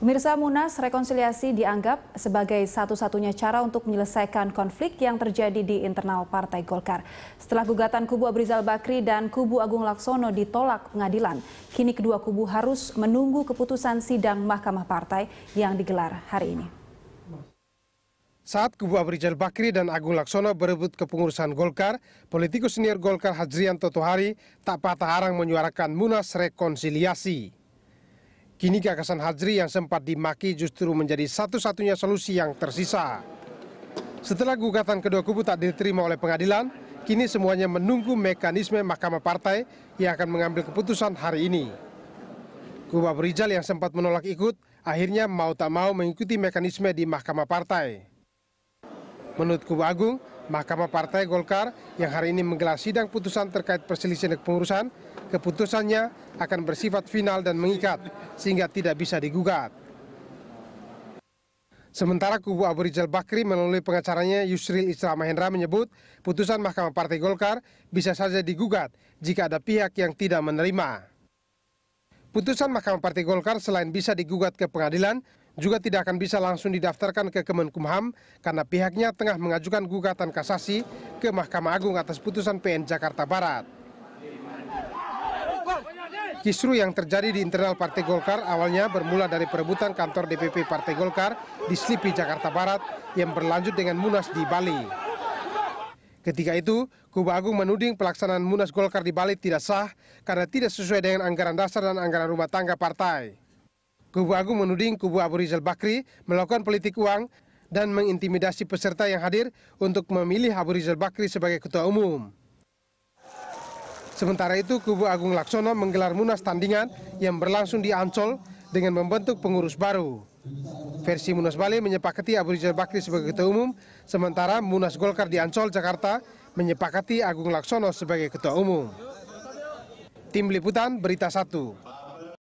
Pemirsa Munas, rekonsiliasi dianggap sebagai satu-satunya cara untuk menyelesaikan konflik yang terjadi di internal Partai Golkar. Setelah gugatan kubu Abrizal Bakri dan kubu Agung Laksono ditolak pengadilan, kini kedua kubu harus menunggu keputusan sidang Mahkamah Partai yang digelar hari ini. Saat kubu Abrizal Bakri dan Agung Laksono berebut kepengurusan Golkar, politikus senior Golkar Hadrian Totohari tak patah arang menyuarakan Munas rekonsiliasi. Kini gagasan Hajri yang sempat dimaki justru menjadi satu-satunya solusi yang tersisa. Setelah gugatan kedua kubu tak diterima oleh pengadilan, kini semuanya menunggu mekanisme Mahkamah Partai yang akan mengambil keputusan hari ini. Kubah Berijal yang sempat menolak ikut, akhirnya mau tak mau mengikuti mekanisme di Mahkamah Partai. Menurut Kubu Agung, Mahkamah Partai Golkar yang hari ini menggelar sidang putusan terkait perselisihan kepengurusan, keputusannya akan bersifat final dan mengikat sehingga tidak bisa digugat. Sementara kubu Abu Rizal Bakri melalui pengacaranya Yusril Isra Mahendra menyebut putusan Mahkamah Partai Golkar bisa saja digugat jika ada pihak yang tidak menerima. Putusan Mahkamah Partai Golkar selain bisa digugat ke pengadilan, juga tidak akan bisa langsung didaftarkan ke Kemenkumham karena pihaknya tengah mengajukan gugatan kasasi ke Mahkamah Agung atas putusan PN Jakarta Barat. Kisru yang terjadi di internal Partai Golkar awalnya bermula dari perebutan kantor DPP Partai Golkar di Slipi, Jakarta Barat yang berlanjut dengan Munas di Bali. Ketika itu, Kuba Agung menuding pelaksanaan Munas Golkar di Bali tidak sah karena tidak sesuai dengan anggaran dasar dan anggaran rumah tangga partai. Kubu Agung menuding kubu Abu Rizal Bakri melakukan politik uang dan mengintimidasi peserta yang hadir untuk memilih Abu Rizal Bakri sebagai ketua umum. Sementara itu, kubu Agung Laksono menggelar munas tandingan yang berlangsung di Ancol dengan membentuk pengurus baru. Versi Munas Bali menyepakati Abu Rizal Bakri sebagai ketua umum, sementara Munas Golkar di Ancol, Jakarta menyepakati Agung Laksono sebagai ketua umum. Tim Liputan Berita 1.